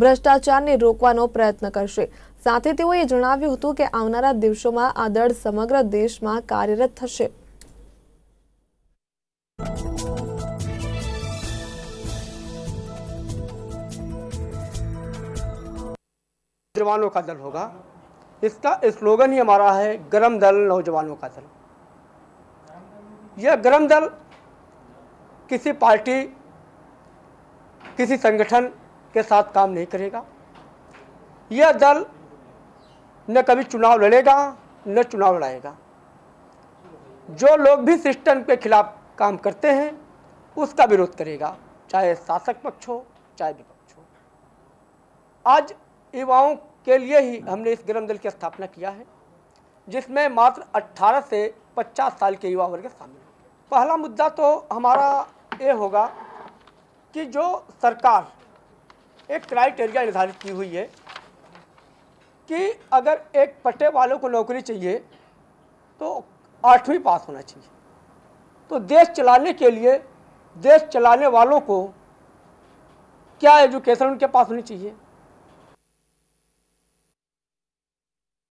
भ्रष्टाचार ने रोकવાનો પ્રયત્ન કરશે સાથે તેઓ એ જણાવ્યું હતું કે આવનારા દિવસોમાં આદળ સમગ્ર દેશમાં કાર્યરત થશે ત્રવાનો કા દળ હોગા इसका स्लोगन ही हमारा है गरम दल नौजवानों का दल यह गरम दल किसी पार्टी किसी संगठन के साथ काम नहीं करेगा यह दल न कभी चुनाव लड़ेगा न चुनाव लड़ाएगा जो लोग भी सिस्टम के खिलाफ काम करते हैं उसका विरोध करेगा चाहे शासक पक्ष हो चाहे विपक्ष हो आज युवाओं के लिए ही हमने इस गर्म दल की स्थापना किया है जिसमें मात्र 18 से 50 साल के युवा वर्ग शामिल पहला मुद्दा तो हमारा ये होगा कि जो सरकार एक क्राइटेरिया निर्धारित की हुई है कि अगर एक पट्टे वालों को नौकरी चाहिए तो आठवीं पास होना चाहिए तो देश चलाने के लिए देश चलाने वालों को क्या एजुकेशन उनके पास होनी चाहिए